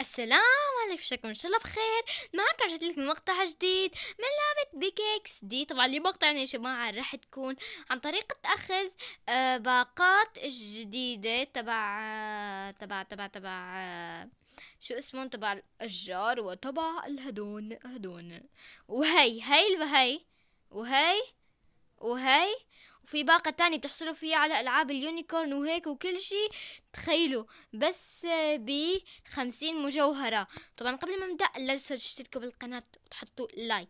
السلام عليكم شكون ان شاء الله بخير معك رجعت لكم مقطع جديد من لعبة بيكيكس دي طبعا اللي مقطعنا يعني يا جماعة راح تكون عن طريقة اخذ آه، باقات جديدة تبع آه، تبع تبع تبع آه، شو اسمهم تبع الاشجار وتبع الهدون هدون وهي هي وهي وهي وهي وفي باقة تانية بتحصلوا فيها على ألعاب اليونيكورن وهيك وكل شي تخيلوا بس بخمسين مجوهرة طبعا قبل ما نبدأ لا تنسوا تشتركوا بالقناة وتحطوا لايك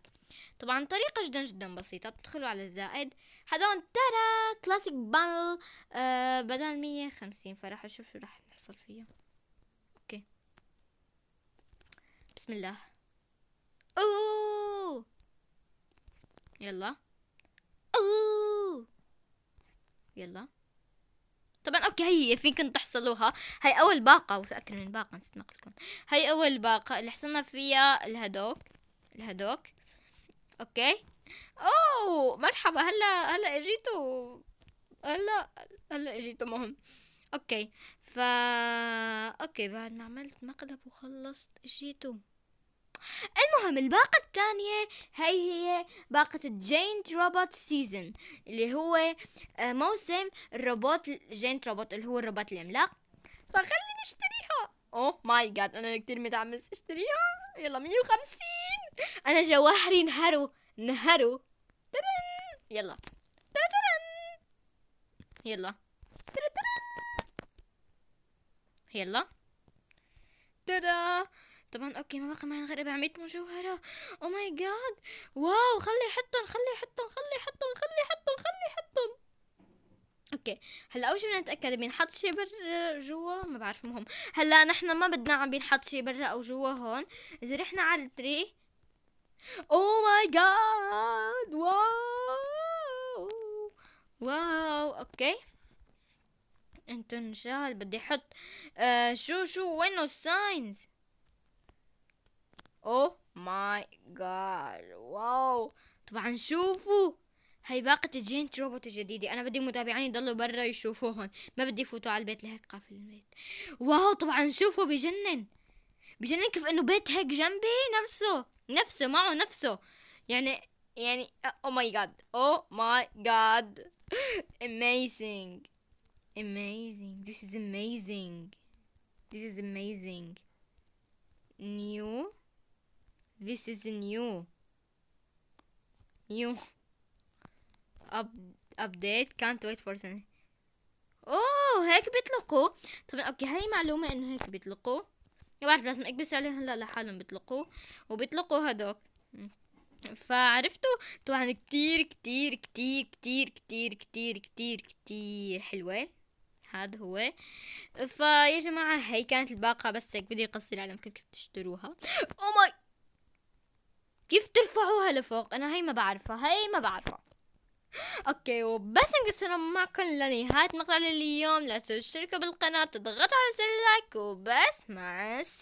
طبعا طريقة جدا جدا بسيطة تدخلوا على الزائد هذون ترى كلاسيك بانل آه بدل مية خمسين فراح أشوف شو راح نحصل فيها أوكي بسم الله أوه يلا يلا طبعا اوكي هي فيكن تحصلوها هاي اول باقة وفي اكثر من باقة نسيت نقلكم لكم هاي اول باقة اللي حصلنا فيها الهدوك الهدوك اوكي اوه مرحبا هلا هلا اجيتوا هلا هلا اجيتوا مهم اوكي فا اوكي بعد ما عملت مقلب وخلصت اجيتوا المهم الباقة الثانية هي هي باقة جينت روبوت سيزن اللي هو آه، موسم الروبوت جينت روبوت اللي هو الروبوت العملاق فخلي نشتريها اوه oh ماي جاد انا كتير متحمس اشتريها يلا 150 انا جواهري انهروا انهروا ترن يلا ترن يلا ترن يلا ترن طبعا اوكي ما بقي معنا غير 400 مجوهرة او ماي جاد واو خلي حطهم خلي حطهم خلي حطهم خلي حطهم خلي حطهم اوكي هلا اول شيء بدنا نتاكد بينحط شيء برا جوا ما بعرف مهم هلا نحن ما بدنا عم بينحط شيء برا او جوا هون اذا رحنا على التري او ماي جاد واو واو اوكي انتن شال بدي احط آه شو شو وينو الساينز اوه ماي جاد واو طبعا شوفوا هاي باقة الجينت روبوت الجديدة أنا بدي متابعيني يضلوا برا يشوفوهم ما بدي يفوتوا على البيت لهيك قافل البيت واو طبعا شوفوا بجنن بجنن كيف إنه بيت هيك جنبي نفسه نفسه معه نفسه يعني يعني او ماي جاد او ماي جاد اميزنج اميزنج ذيس از اميزنج ذيس از اميزنج نيو This is new. New. Up update. Can't wait for the اوه oh, هيك بيطلقوا. طبعا اوكي هاي معلومة انه هيك بيطلقوا بعرف لازم اكبس عليهم هلا لحالهم بيطلقوا. وبيطلقوا هدوك فعرفتوا طبعا كتير كتير كتير كتير كتير كتير كتير كتير حلوة هذا هو فيا جماعة هي كانت الباقة بس هيك بدي قصير على كيف تشتروها او oh ماي رفعوها لفوق انا هي ما بعرفها هي ما بعرفها اوكي وبس نقصنا معكم لنهاية مقطعنا اليوم لا تنسوا تشتركوا بالقناة تضغطوا على زر اللايك وبس مع السلامة